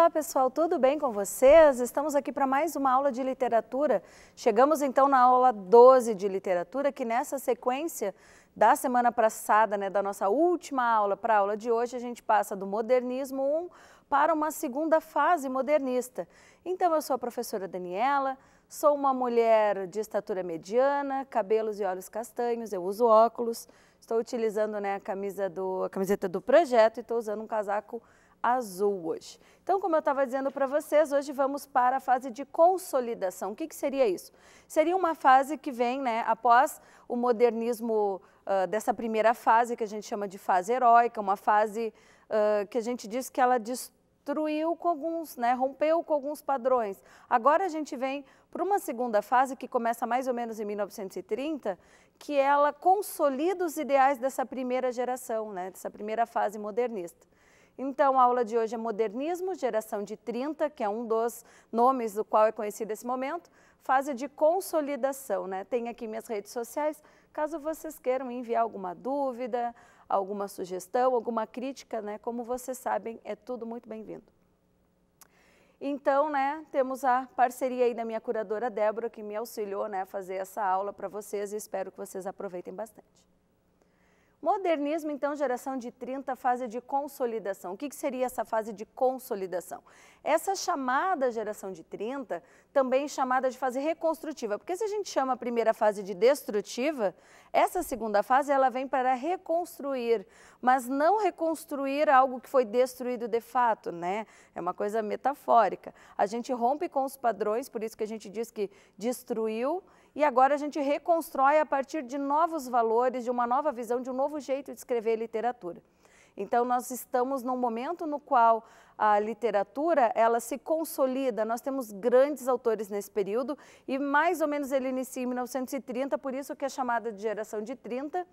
Olá pessoal, tudo bem com vocês? Estamos aqui para mais uma aula de literatura. Chegamos então na aula 12 de literatura, que nessa sequência da semana passada, né, da nossa última aula para a aula de hoje, a gente passa do modernismo 1 para uma segunda fase modernista. Então eu sou a professora Daniela, sou uma mulher de estatura mediana, cabelos e olhos castanhos, eu uso óculos, estou utilizando né, a, camisa do, a camiseta do projeto e estou usando um casaco as ruas. Então, como eu estava dizendo para vocês, hoje vamos para a fase de consolidação. O que, que seria isso? Seria uma fase que vem né, após o modernismo uh, dessa primeira fase, que a gente chama de fase heróica, uma fase uh, que a gente diz que ela destruiu com alguns, né, rompeu com alguns padrões. Agora a gente vem para uma segunda fase que começa mais ou menos em 1930, que ela consolida os ideais dessa primeira geração, né, dessa primeira fase modernista. Então, a aula de hoje é Modernismo, Geração de 30, que é um dos nomes do qual é conhecido esse momento, fase de consolidação. Né? Tem aqui minhas redes sociais, caso vocês queiram enviar alguma dúvida, alguma sugestão, alguma crítica, né? como vocês sabem, é tudo muito bem-vindo. Então, né, temos a parceria aí da minha curadora Débora, que me auxiliou né, a fazer essa aula para vocês e espero que vocês aproveitem bastante. Modernismo, então, geração de 30, fase de consolidação. O que, que, seria essa fase de consolidação? Essa chamada geração de 30, também chamada de fase reconstrutiva, porque se a gente chama a primeira fase de destrutiva, essa segunda fase ela vem para reconstruir, mas não reconstruir algo que foi destruído de fato, né? É uma coisa metafórica. A gente rompe com os padrões, por isso que a gente diz que destruiu e agora a gente reconstrói a partir de novos valores, de uma nova visão, de um novo jeito de escrever literatura. Então nós estamos num momento no qual a literatura ela se consolida. Nós temos grandes autores nesse período e mais ou menos ele inicia em 1930, por isso que é chamada de geração de 30,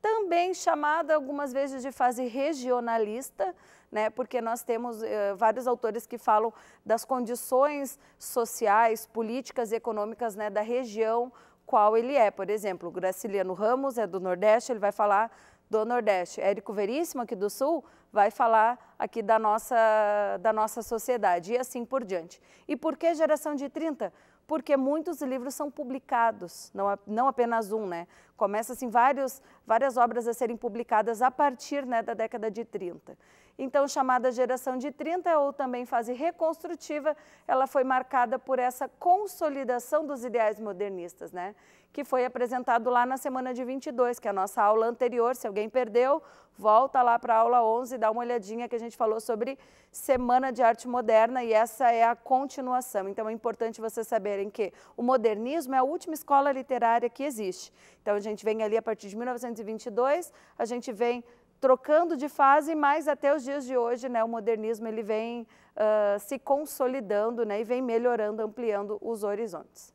também chamada algumas vezes de fase regionalista, né? Porque nós temos eh, vários autores que falam das condições sociais, políticas e econômicas né, da região qual ele é. Por exemplo, Graciliano Ramos é do Nordeste, ele vai falar do Nordeste. Érico Veríssimo, aqui do Sul, vai falar aqui da nossa, da nossa sociedade e assim por diante. E por que geração de 30? porque muitos livros são publicados, não, não apenas um, né? Começa assim vários, várias obras a serem publicadas a partir né, da década de 30. Então, chamada geração de 30 ou também fase reconstrutiva, ela foi marcada por essa consolidação dos ideais modernistas, né? que foi apresentado lá na semana de 22, que é a nossa aula anterior. Se alguém perdeu, volta lá para a aula 11 e dá uma olhadinha que a gente falou sobre Semana de Arte Moderna e essa é a continuação. Então é importante vocês saberem que o modernismo é a última escola literária que existe. Então a gente vem ali a partir de 1922, a gente vem trocando de fase, mas até os dias de hoje, né, o modernismo ele vem uh, se consolidando, né, e vem melhorando, ampliando os horizontes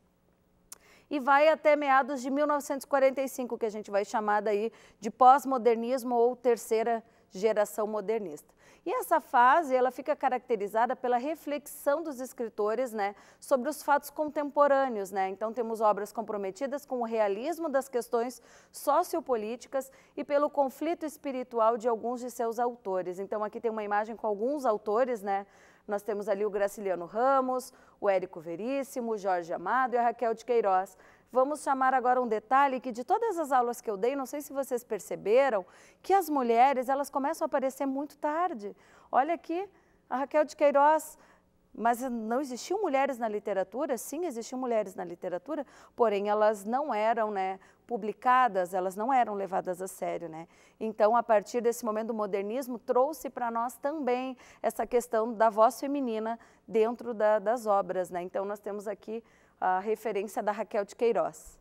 e vai até meados de 1945, que a gente vai chamar daí de pós-modernismo ou terceira geração modernista. E essa fase, ela fica caracterizada pela reflexão dos escritores, né, sobre os fatos contemporâneos, né? Então temos obras comprometidas com o realismo das questões sociopolíticas e pelo conflito espiritual de alguns de seus autores. Então aqui tem uma imagem com alguns autores, né, nós temos ali o Graciliano Ramos, o Érico Veríssimo, o Jorge Amado e a Raquel de Queiroz. Vamos chamar agora um detalhe que de todas as aulas que eu dei, não sei se vocês perceberam, que as mulheres, elas começam a aparecer muito tarde. Olha aqui, a Raquel de Queiroz mas não existiam mulheres na literatura? Sim, existiam mulheres na literatura, porém elas não eram né, publicadas, elas não eram levadas a sério. Né? Então, a partir desse momento, o modernismo trouxe para nós também essa questão da voz feminina dentro da, das obras. Né? Então, nós temos aqui a referência da Raquel de Queiroz.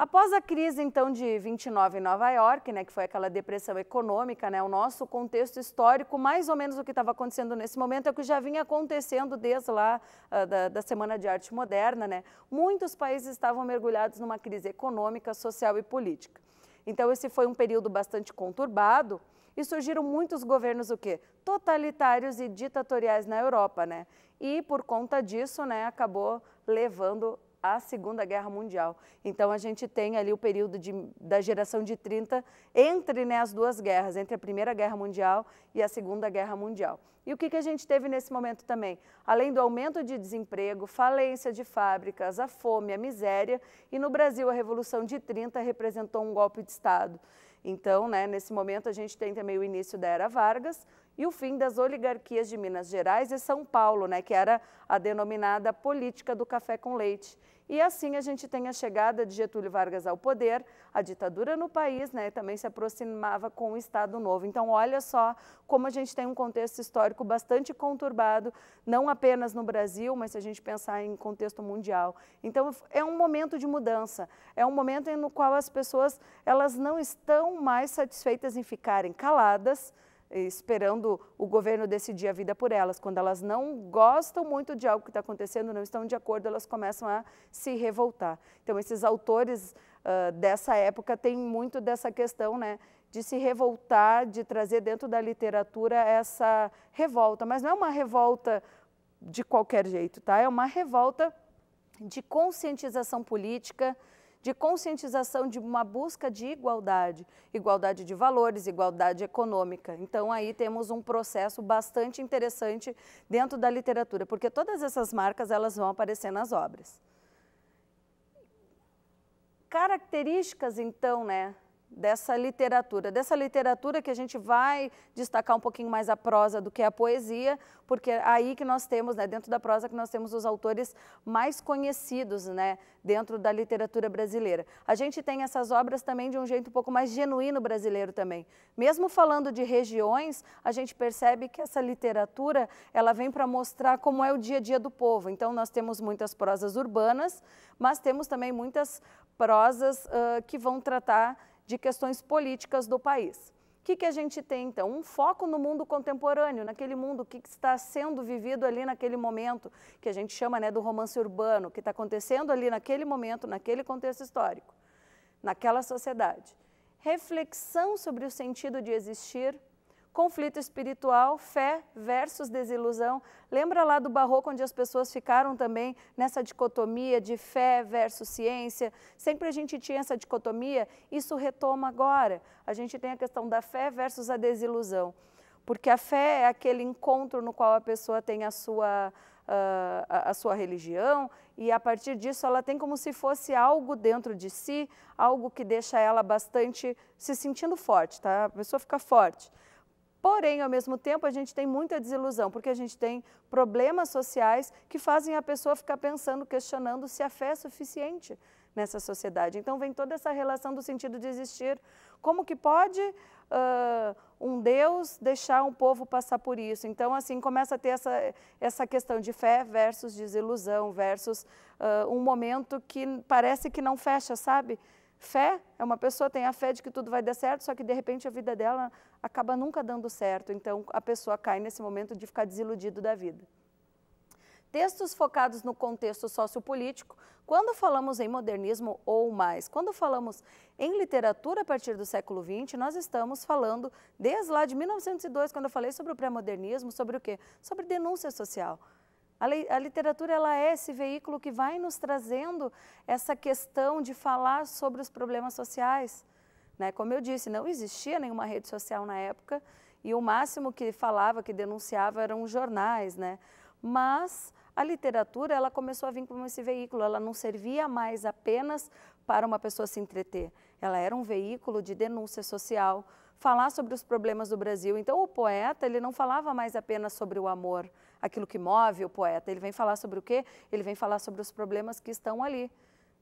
Após a crise, então, de 29 em Nova York, né, que foi aquela depressão econômica, né, o nosso contexto histórico, mais ou menos o que estava acontecendo nesse momento, é o que já vinha acontecendo desde lá uh, da, da, Semana de Arte Moderna. Né? Muitos países estavam mergulhados numa crise econômica, social e política. Então, esse foi um período bastante conturbado e surgiram muitos governos o quê? totalitários e ditatoriais na Europa. Né? E, por conta disso, né, acabou levando à Segunda Guerra Mundial. Então a gente tem ali o período de, da geração de 30 entre né, as duas guerras, entre a Primeira Guerra Mundial e a Segunda Guerra Mundial. E o que, que a gente teve nesse momento também? Além do aumento de desemprego, falência de fábricas, a fome, a miséria, e no Brasil a Revolução de 30 representou um golpe de Estado. Então, né, nesse momento, a gente tem também o início da Era Vargas e o fim das oligarquias de Minas Gerais e São Paulo, né, que era a denominada política do café com leite. E assim a gente tem a chegada de Getúlio Vargas ao poder, a ditadura no país né, também se aproximava com o Estado Novo. Então, olha só como a gente tem um contexto histórico bastante conturbado, não apenas no Brasil, mas se a gente pensar em contexto mundial. Então, é um momento de mudança, é um momento no qual as pessoas elas não estão mais satisfeitas em ficarem caladas, esperando o governo decidir a vida por elas. Quando elas não gostam muito de algo que está acontecendo, não estão de acordo, elas começam a se revoltar. Então, esses autores uh, dessa época têm muito dessa questão, né? de se revoltar, de trazer dentro da literatura essa revolta. Mas não é uma revolta de qualquer jeito, tá? É uma revolta de conscientização política, de conscientização de uma busca de igualdade, igualdade de valores, igualdade econômica. Então aí temos um processo bastante interessante dentro da literatura, porque todas essas marcas elas vão aparecer nas obras. Características então, né, dessa literatura, dessa literatura que a gente vai destacar um pouquinho mais a prosa do que a poesia, porque é aí que nós temos, né, dentro da prosa que nós temos os autores mais conhecidos, né, dentro da literatura brasileira. A gente tem essas obras também de um jeito um pouco mais genuíno brasileiro também. Mesmo falando de regiões, a gente percebe que essa literatura, ela vem para mostrar como é o dia a dia do povo. Então nós temos muitas prosas urbanas, mas temos também muitas prosas uh, que vão tratar de questões políticas do país. O que, que a gente tem então? Um foco no mundo contemporâneo, naquele mundo que está sendo vivido ali naquele momento, que a gente chama né, do romance urbano, que está acontecendo ali naquele momento, naquele contexto histórico, naquela sociedade. Reflexão sobre o sentido de existir, conflito espiritual, fé versus desilusão. Lembra lá do barroco onde as pessoas ficaram também nessa dicotomia de fé versus ciência? Sempre a gente tinha essa dicotomia, isso retoma agora. A gente tem a questão da fé versus a desilusão. Porque a fé é aquele encontro no qual a pessoa tem a sua, uh, a, a sua religião e a partir disso ela tem como se fosse algo dentro de si, algo que deixa ela bastante se sentindo forte, tá? A pessoa fica forte Porém, ao mesmo tempo, a gente tem muita desilusão, porque a gente tem problemas sociais que fazem a pessoa ficar pensando, questionando se a fé é suficiente nessa sociedade. Então, vem toda essa relação do sentido de existir. Como que pode uh, um Deus deixar um povo passar por isso? Então, assim, começa a ter essa, essa questão de fé versus desilusão, versus uh, um momento que parece que não fecha, sabe? Fé é uma pessoa tem a fé de que tudo vai dar certo, só que de repente a vida dela acaba nunca dando certo. Então a pessoa cai nesse momento de ficar desiludido da vida. Textos focados no contexto sociopolítico, quando falamos em modernismo ou mais, quando falamos em literatura a partir do século XX, nós estamos falando desde lá de 1902, quando eu falei sobre o pré-modernismo, sobre o quê? Sobre denúncia social. A, a, literatura ela é esse veículo que vai nos trazendo essa questão de falar sobre os problemas sociais. Né? Como eu disse, não existia nenhuma rede social na época e o máximo que falava, que denunciava eram os jornais. Né? Mas a literatura ela começou a vir como esse veículo, ela não servia mais apenas para uma pessoa se entreter, ela era um veículo de denúncia social, falar sobre os problemas do Brasil. Então, o poeta, ele não falava mais apenas sobre o amor, aquilo que move o poeta. Ele vem falar sobre o quê? Ele vem falar sobre os problemas que estão ali,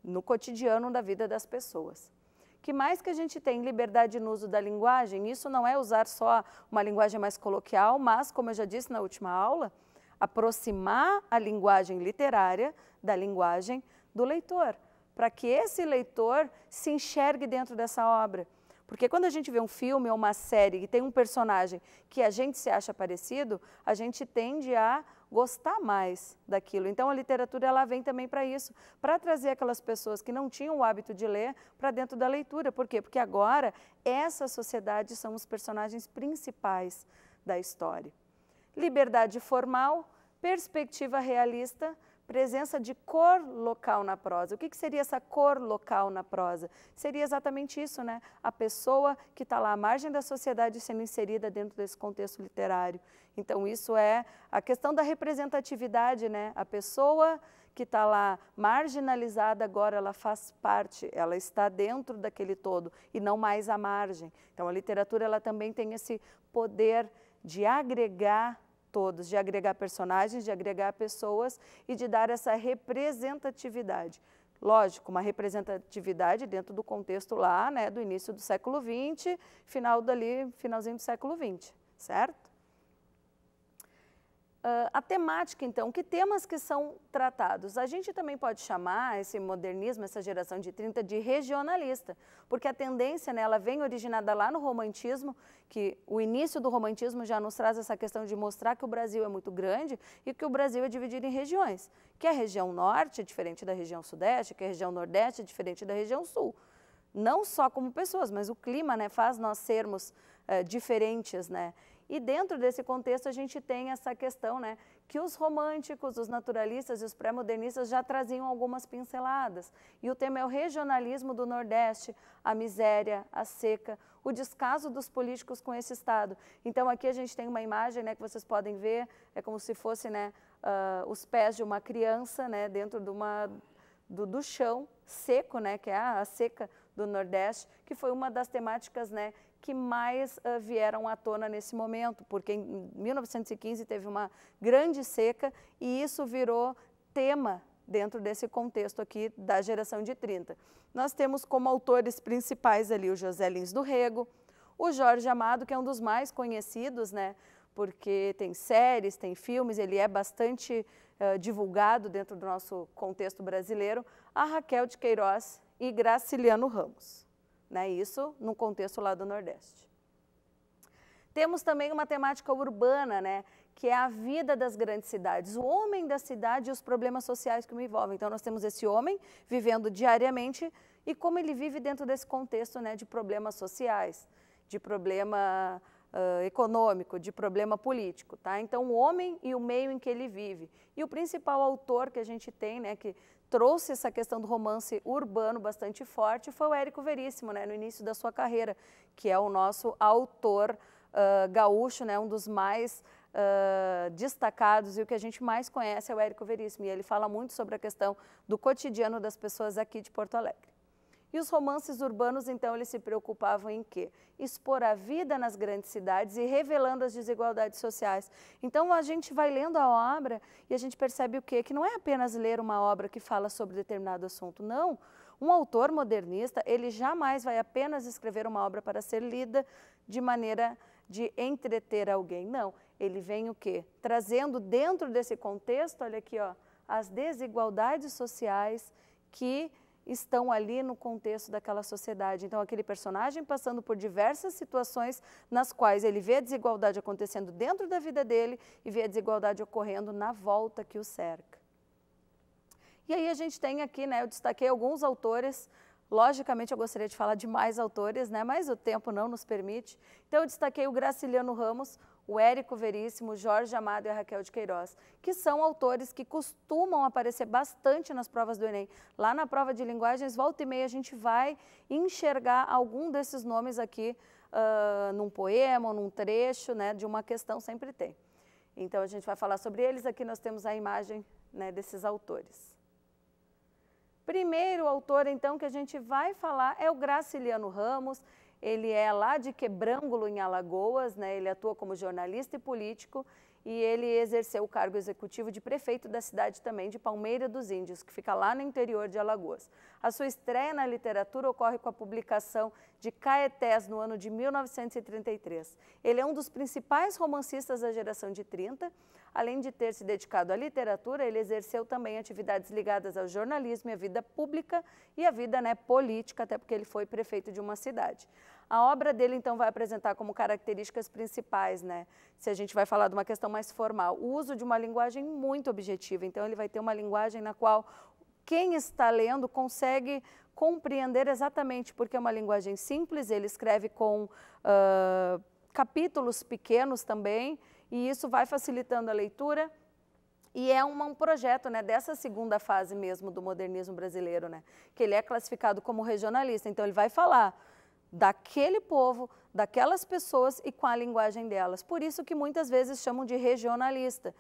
no cotidiano da vida das pessoas. Que mais que a gente tem liberdade no uso da linguagem? Isso não é usar só uma linguagem mais coloquial, mas, como eu já disse na última aula, aproximar a linguagem literária da linguagem do leitor, para que esse leitor se enxergue dentro dessa obra porque quando a gente vê um filme ou uma série que tem um personagem que a gente se acha parecido, a gente tende a gostar mais daquilo. Então a literatura ela vem também para isso, para trazer aquelas pessoas que não tinham o hábito de ler para dentro da leitura. Por quê? Porque agora essa sociedade são os personagens principais da história. Liberdade formal, perspectiva realista, presença de cor local na prosa. O que, que seria essa cor local na prosa? Seria exatamente isso, né? A pessoa que está lá à margem da sociedade sendo inserida dentro desse contexto literário. Então, isso é a questão da representatividade, né? A pessoa que está lá marginalizada agora, ela faz parte, ela está dentro daquele todo e não mais à margem. Então, a literatura ela também tem esse poder de agregar todos, de agregar personagens, de agregar pessoas e de dar essa representatividade. Lógico, uma representatividade dentro do contexto lá, né, do início do século XX, final dali, finalzinho do século XX, certo? Uh, a temática, então, que temas que são tratados? A gente também pode chamar esse modernismo, essa geração de 30, de regionalista, porque a tendência, né, ela vem originada lá no romantismo, que o início do romantismo já nos traz essa questão de mostrar que o Brasil é muito grande e que o Brasil é dividido em regiões, que a região norte é diferente da região sudeste, que a região nordeste é diferente da região sul. Não só como pessoas, mas o clima né, faz nós sermos uh, diferentes, né? E dentro desse contexto a gente tem essa questão, né, que os românticos, os naturalistas e os pré-modernistas já traziam algumas pinceladas. E o tema é o regionalismo do Nordeste, a miséria, a seca, o descaso dos políticos com esse Estado. Então aqui a gente tem uma imagem, né, que vocês podem ver, é como se fosse, né, uh, os pés de uma criança, né, dentro de uma do, do chão seco, né, que é a, a seca do Nordeste, que foi uma das temáticas né, que mais uh, vieram à tona nesse momento, porque em 1915 teve uma grande seca e isso virou tema dentro desse contexto aqui da geração de 30. Nós temos como autores principais ali o José Lins do Rego, o Jorge Amado, que é um dos mais conhecidos, né? Porque tem séries, tem filmes, ele é bastante uh, divulgado dentro do nosso contexto brasileiro. A Raquel de Queiroz e Graciliano Ramos. Né? Isso no contexto lá do Nordeste. Temos também uma temática urbana, né? que é a vida das grandes cidades, o homem da cidade e os problemas sociais que o envolvem. Então, nós temos esse homem vivendo diariamente e como ele vive dentro desse contexto né, de problemas sociais, de problema uh, econômico, de problema político, tá? Então, o homem e o meio em que ele vive. E o principal autor que a gente tem, né, que trouxe essa questão do romance urbano bastante forte foi o Érico Veríssimo, né, no início da sua carreira, que é o nosso autor uh, gaúcho, né, um dos mais Uh, destacados e o que a gente mais conhece é o Érico Veríssimo. E ele fala muito sobre a questão do cotidiano das pessoas aqui de Porto Alegre. E os romances urbanos, então, eles se preocupavam em quê? Expor a vida nas grandes cidades e revelando as desigualdades sociais. Então, a gente vai lendo a obra e a gente percebe o quê? Que não é apenas ler uma obra que fala sobre determinado assunto, não. Um autor modernista, ele jamais vai apenas escrever uma obra para ser lida de maneira de entreter alguém, não. Ele vem o quê? Trazendo dentro desse contexto, olha aqui, ó, as desigualdades sociais que estão ali no contexto daquela sociedade. Então, aquele personagem passando por diversas situações nas quais ele vê a desigualdade acontecendo dentro da vida dele e vê a desigualdade ocorrendo na volta que o cerca. E aí a gente tem aqui, né, eu destaquei alguns autores Logicamente, eu gostaria de falar de mais autores, né? mas o tempo não nos permite. Então, eu destaquei o Graciliano Ramos, o Érico Veríssimo, Jorge Amado e a Raquel de Queiroz, que são autores que costumam aparecer bastante nas provas do Enem. Lá na prova de linguagens, volta e meia, a gente vai enxergar algum desses nomes aqui uh, num poema ou num trecho né, de uma questão, sempre tem. Então a gente vai falar sobre eles. Aqui nós temos a imagem né, desses autores. Primeiro autor, então, que a gente vai falar é o Graciliano Ramos. Ele é lá de Quebrangulo, em Alagoas, né? ele atua como jornalista e político e ele exerceu o cargo executivo de prefeito da cidade também, de Palmeira dos Índios, que fica lá no interior de Alagoas. A sua estreia na literatura ocorre com a publicação de Caetés no ano de 1933. Ele é um dos principais romancistas da geração de 30, Além de ter se dedicado à literatura, ele exerceu também atividades ligadas ao jornalismo e à vida pública e à vida né, política, até porque ele foi prefeito de uma cidade. A obra dele, então, vai apresentar como características principais, né? Se a gente vai falar de uma questão mais formal, o uso de uma linguagem muito objetiva. Então, ele vai ter uma linguagem na qual quem está lendo consegue compreender exatamente, porque é uma linguagem simples, ele escreve com uh, capítulos pequenos também e isso vai facilitando a leitura e é um, um, projeto né, dessa segunda fase mesmo do modernismo brasileiro, né, que ele é classificado como regionalista. Então, ele vai falar daquele povo, daquelas pessoas e com a linguagem delas. Por isso que muitas vezes chamam de regionalista.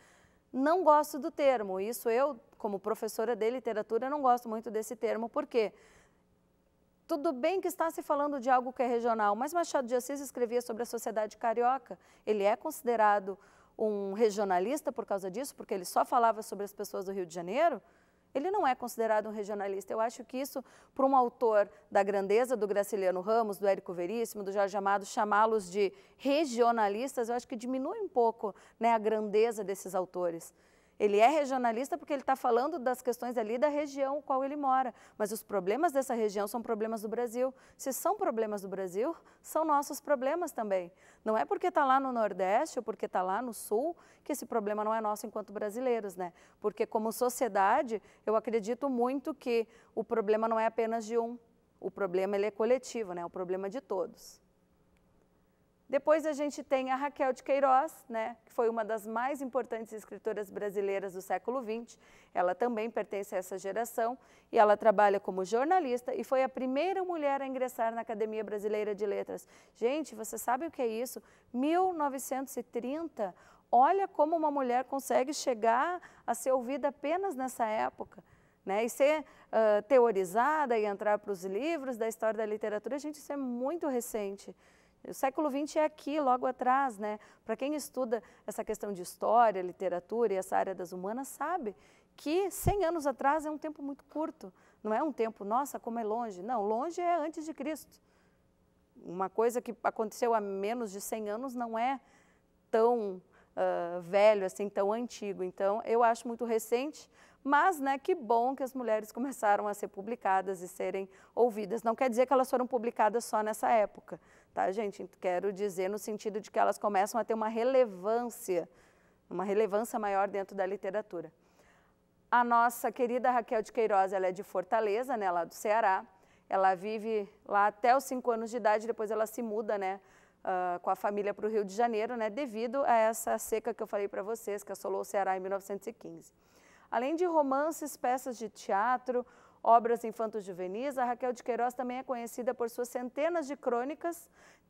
Não gosto do termo, isso eu, como professora de literatura, não gosto muito desse termo, Por quê? Tudo bem que está se falando de algo que é regional, mas Machado de Assis escrevia sobre a sociedade carioca. Ele é considerado um regionalista por causa disso, porque ele só falava sobre as pessoas do Rio de Janeiro? Ele não é considerado um regionalista. Eu acho que isso, para um autor da grandeza do Graciliano Ramos, do Érico Veríssimo, do Jorge Amado, chamá-los de regionalistas, eu acho que diminui um pouco né, a grandeza desses autores. Ele é regionalista porque ele está falando das questões ali da região qual ele mora. Mas os problemas dessa região são problemas do Brasil. Se são problemas do Brasil, são nossos problemas também. Não é porque está lá no Nordeste ou porque está lá no Sul que esse problema não é nosso enquanto brasileiros, né? Porque como sociedade, eu acredito muito que o problema não é apenas de um. O problema ele é coletivo, né? O problema é de todos. Depois a gente tem a Raquel de Queiroz, né, que foi uma das mais importantes escritoras brasileiras do século XX. Ela também pertence a essa geração e ela trabalha como jornalista e foi a primeira mulher a ingressar na Academia Brasileira de Letras. Gente, você sabe o que é isso? 1930. Olha como uma mulher consegue chegar a ser ouvida apenas nessa época. Né, e ser uh, teorizada e entrar para os livros da história da literatura, gente, isso é muito recente. O século XX é aqui, logo atrás, né? Para quem estuda essa questão de história, literatura e essa área das humanas, sabe que 100 anos atrás é um tempo muito curto. Não é um tempo, nossa, como é longe. Não, longe é antes de Cristo. Uma coisa que aconteceu há menos de 100 anos não é tão uh, velho, assim, tão antigo. Então, eu acho muito recente, mas né, que bom que as mulheres começaram a ser publicadas e serem ouvidas. Não quer dizer que elas foram publicadas só nessa época tá, gente? Quero dizer no sentido de que elas começam a ter uma relevância, uma relevância maior dentro da literatura. A nossa querida Raquel de Queiroz, ela é de Fortaleza, né, lá do Ceará. Ela vive lá até os cinco anos de idade, depois ela se muda, né, uh, com a família para o Rio de Janeiro, né, devido a essa seca que eu falei para vocês, que assolou o Ceará em 1915. Além de romances, peças de teatro, obras infantos-juvenis, a Raquel de Queiroz também é conhecida por suas centenas de crônicas,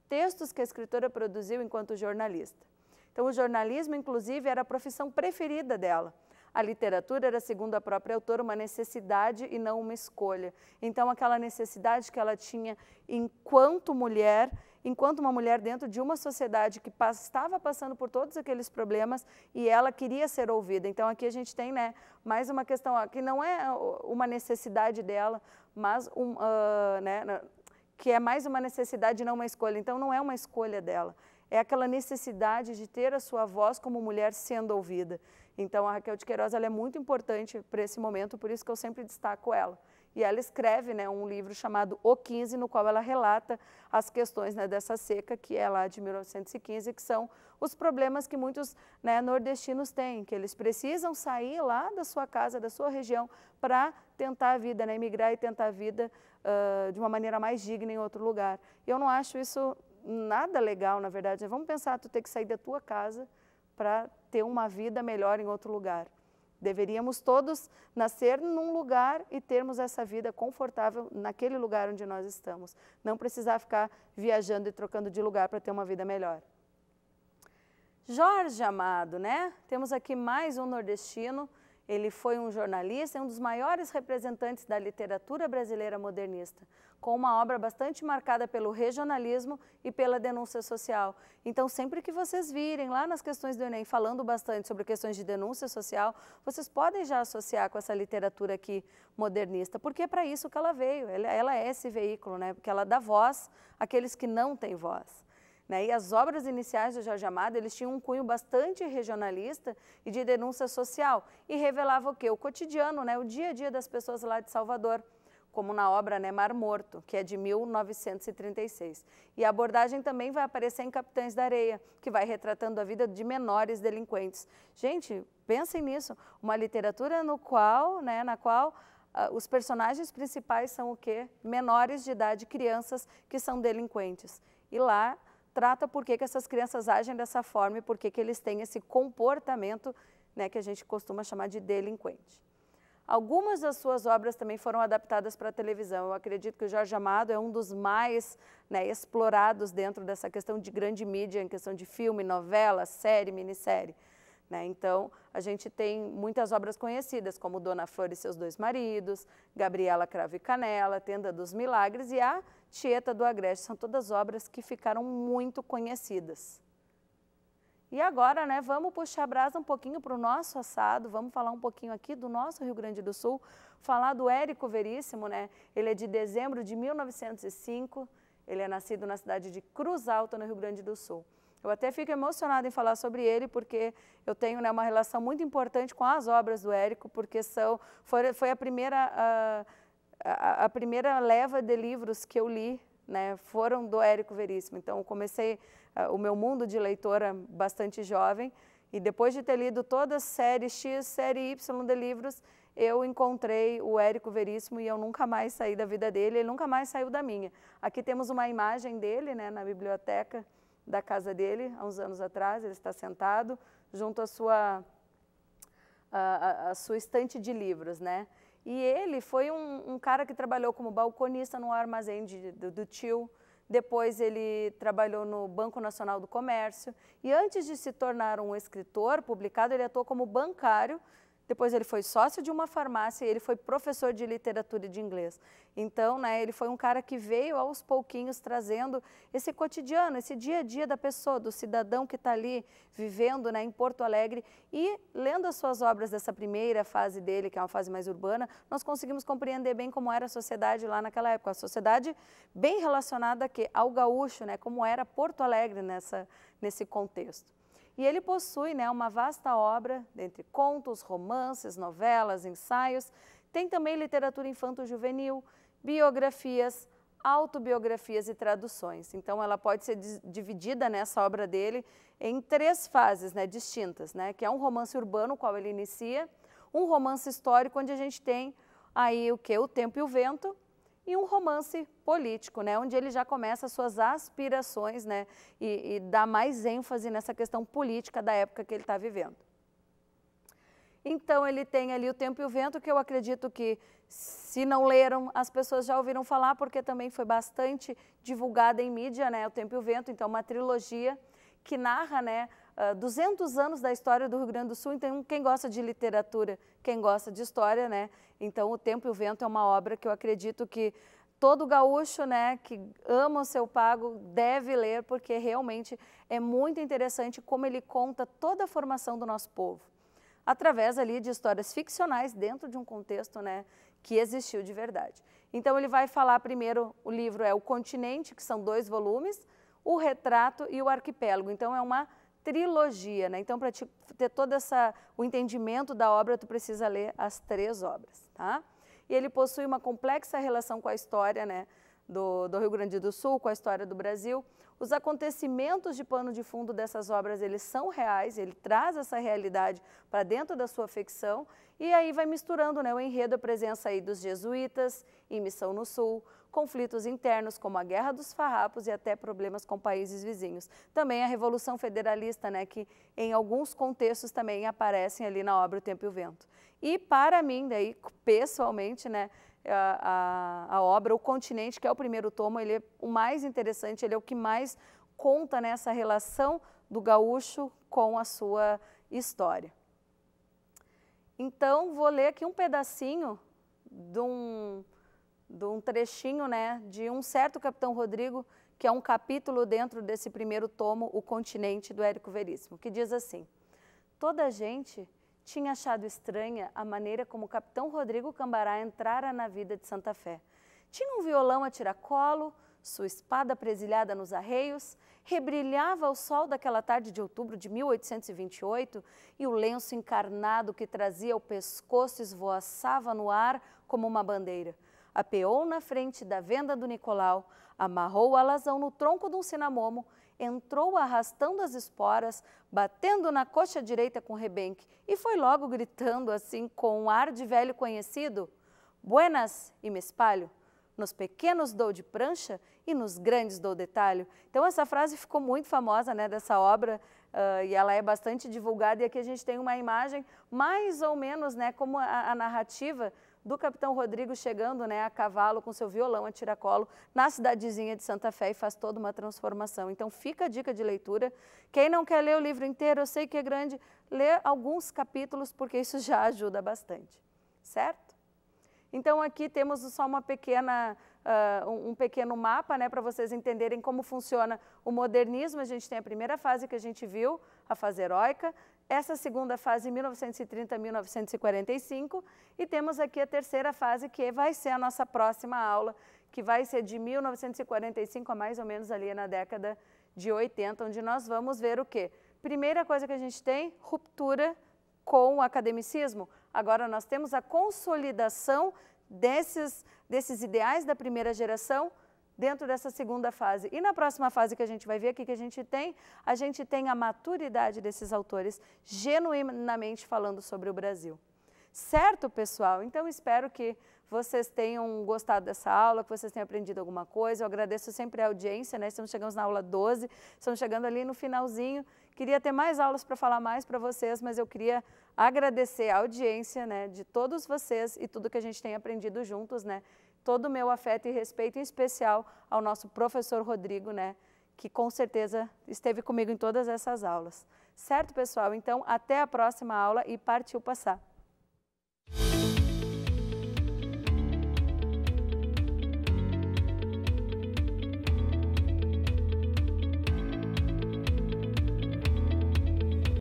textos que a escritora produziu enquanto jornalista. Então, o jornalismo, inclusive, era a profissão preferida dela. A literatura era, segundo a própria autora, uma necessidade e não uma escolha. Então, aquela necessidade que ela tinha enquanto mulher enquanto uma mulher dentro de uma sociedade que estava passando por todos aqueles problemas e ela queria ser ouvida. Então aqui a gente tem né, mais uma questão ó, que não é uma necessidade dela, mas um, uh, né, que é mais uma necessidade, não uma escolha. Então não é uma escolha dela é aquela necessidade de ter a sua voz como mulher sendo ouvida. Então, a Raquel de Queiroz ela é muito importante para esse momento, por isso que eu sempre destaco ela e ela escreve né, um livro chamado O 15, no qual ela relata as questões né, dessa seca, que é lá de 1915, que são os problemas que muitos né, nordestinos têm, que eles precisam sair lá da sua casa, da sua região, para tentar a vida, né, emigrar e tentar a vida uh, de uma maneira mais digna em outro lugar. E eu não acho isso nada legal, na verdade. Né? Vamos pensar, tu ter que sair da tua casa para ter uma vida melhor em outro lugar. Deveríamos todos nascer num lugar e termos essa vida confortável naquele lugar onde nós estamos. Não precisar ficar viajando e trocando de lugar para ter uma vida melhor. Jorge Amado, né? Temos aqui mais um nordestino ele foi um jornalista e um dos maiores representantes da literatura brasileira modernista, com uma obra bastante marcada pelo regionalismo e pela denúncia social. Então, sempre que vocês virem lá nas questões do Enem falando bastante sobre questões de denúncia social, vocês podem já associar com essa literatura aqui modernista, porque é para isso que ela veio. Ela é esse veículo, né? Porque ela dá voz àqueles que não têm voz. Né? E as obras iniciais do Jorge Amado, eles tinham um cunho bastante regionalista e de denúncia social, e revelava o quê? O cotidiano, né? o dia a dia das pessoas lá de Salvador como na obra né, Mar Morto, que é de 1936. E a abordagem também vai aparecer em Capitães da Areia, que vai retratando a vida de menores delinquentes. Gente, pensem nisso, uma literatura no qual, né, na qual ah, os personagens principais são o quê? Menores de idade, crianças que são delinquentes. E lá trata por que, que essas crianças agem dessa forma e por que, que eles têm esse comportamento né, que a gente costuma chamar de delinquente. Algumas das suas obras também foram adaptadas para a televisão. Eu acredito que o Jorge Amado é um dos mais né, explorados dentro dessa questão de grande mídia, em questão de filme, novela, série, minissérie. Né? Então, a gente tem muitas obras conhecidas, como Dona Flor e seus dois maridos, Gabriela Cravo e Canela, Tenda dos Milagres e a Tieta do Agreste. São todas obras que ficaram muito conhecidas. E agora, né, vamos puxar a brasa um pouquinho para o nosso assado, vamos falar um pouquinho aqui do nosso Rio Grande do Sul, falar do Érico Veríssimo, né? Ele é de dezembro de 1905, ele é nascido na cidade de Cruz Alta, no Rio Grande do Sul. Eu até fico emocionada em falar sobre ele, porque eu tenho né, uma relação muito importante com as obras do Érico, porque são, foi, foi a, primeira, a, a, a primeira leva de livros que eu li né, foram do Érico Veríssimo. Então, comecei ah, o meu mundo de leitora bastante jovem e depois de ter lido toda a série X, série Y de livros, eu encontrei o Érico Veríssimo e eu nunca mais saí da vida dele, ele nunca mais saiu da minha. Aqui temos uma imagem dele né, na biblioteca, da casa dele, há uns anos atrás, ele está sentado junto à sua, à, à sua estante de livros, né? E ele foi um, um, cara que trabalhou como balconista no armazém de, do, do tio, depois ele trabalhou no Banco Nacional do Comércio e antes de se tornar um escritor publicado, ele atuou como bancário depois ele foi sócio de uma farmácia e ele foi professor de literatura e de inglês. Então, né, ele foi um cara que veio aos pouquinhos trazendo esse cotidiano, esse dia a dia da pessoa, do cidadão que está ali vivendo né, em Porto Alegre. E lendo as suas obras dessa primeira fase dele, que é uma fase mais urbana, nós conseguimos compreender bem como era a sociedade lá naquela época. A sociedade bem relacionada ao gaúcho, né, como era Porto Alegre nessa, nesse contexto. E ele possui né, uma vasta obra, dentre contos, romances, novelas, ensaios. Tem também literatura infanto-juvenil, biografias, autobiografias e traduções. Então, ela pode ser dividida nessa obra dele em três fases né, distintas, né, que é um romance urbano, qual ele inicia, um romance histórico, onde a gente tem aí o que? O Tempo e o Vento, e um romance político, né, onde ele já começa suas aspirações né, e, e dá mais ênfase nessa questão política da época que ele está vivendo. Então ele tem ali o Tempo e o Vento, que eu acredito que se não leram, as pessoas já ouviram falar, porque também foi bastante divulgada em mídia, né, o Tempo e o Vento, então é uma trilogia que narra, né, 200 ah, anos da história do Rio Grande do Sul, então quem gosta de literatura, quem gosta de história, né? Então O Tempo e o Vento é uma obra que eu acredito que todo gaúcho, né, que ama o seu pago deve ler, porque realmente é muito interessante como ele conta toda a formação do nosso povo, através ali de histórias ficcionais dentro de um contexto, né, que existiu de verdade. Então ele vai falar primeiro, o livro é O Continente, que são dois volumes, o retrato e o arquipélago. Então é uma trilogia, né? Então, para ter todo essa, o entendimento da obra, tu precisa ler as três obras, tá? E ele possui uma complexa relação com a história, né? do, do Rio Grande do Sul com a história do Brasil. Os acontecimentos de pano de fundo dessas obras, eles são reais, ele traz essa realidade para dentro da sua ficção e aí vai misturando né, o enredo, a presença aí dos jesuítas em missão no sul, conflitos internos como a Guerra dos Farrapos e até problemas com países vizinhos. Também a Revolução Federalista, né, que em alguns contextos também aparecem ali na obra O Tempo e o Vento. E para mim, daí pessoalmente, né, a, a, obra. O Continente, que é o primeiro tomo, ele é o mais interessante, ele é o que mais conta nessa relação do gaúcho com a sua história. Então, vou ler aqui um pedacinho de um, de um trechinho né, de um certo Capitão Rodrigo, que é um capítulo dentro desse primeiro tomo, O Continente, do Érico Veríssimo, que diz assim: Toda gente tinha achado estranha a maneira como o capitão Rodrigo Cambará entrara na vida de Santa Fé. Tinha um violão a tiracolo, sua espada presilhada nos arreios, rebrilhava ao sol daquela tarde de outubro de 1828 e o lenço encarnado que trazia ao pescoço esvoaçava no ar como uma bandeira. Apeou na frente da venda do Nicolau, amarrou o alazão no tronco de um cinamomo entrou arrastando as esporas, batendo na coxa direita com rebenque e foi logo gritando assim com um ar de velho conhecido: Buenas e me espalho. Nos pequenos dou de prancha e nos grandes dou detalhe. Então essa frase ficou muito famosa né, dessa obra uh, e ela é bastante divulgada e aqui a gente tem uma imagem mais ou menos né, como a, a narrativa do capitão Rodrigo chegando né, a cavalo com seu violão a tiracolo na cidadezinha de Santa Fé e faz toda uma transformação. Então fica a dica de leitura. Quem não quer ler o livro inteiro, eu sei que é grande, lê alguns capítulos porque isso já ajuda bastante, certo? Então aqui temos só uma pequena Uh, um, pequeno mapa né, para vocês entenderem como funciona o modernismo. A gente tem a primeira fase que a gente viu, a fase heróica, essa segunda fase 1930-1945 e temos aqui a terceira fase que vai ser a nossa próxima aula, que vai ser de 1945 a mais ou menos ali na década de 80, onde nós vamos ver o quê? Primeira coisa que a gente tem, ruptura com o academicismo. Agora nós temos a consolidação desses, desses ideais da primeira geração dentro dessa segunda fase. E na próxima fase que a gente vai ver aqui que a gente tem, a gente tem a maturidade desses autores genuinamente falando sobre o Brasil. Certo, pessoal? Então espero que vocês tenham gostado dessa aula, que vocês tenham aprendido alguma coisa. Eu agradeço sempre a audiência, né? Estamos chegando na aula 12, estamos chegando ali no finalzinho. Queria ter mais aulas para falar mais para vocês, mas eu queria agradecer a audiência, né, de todos vocês e tudo que a gente tem aprendido juntos, né? todo o meu afeto e respeito, em especial ao nosso professor Rodrigo, né? Que com certeza esteve comigo em todas essas aulas. Certo, pessoal? Então, até a próxima aula e partiu passar!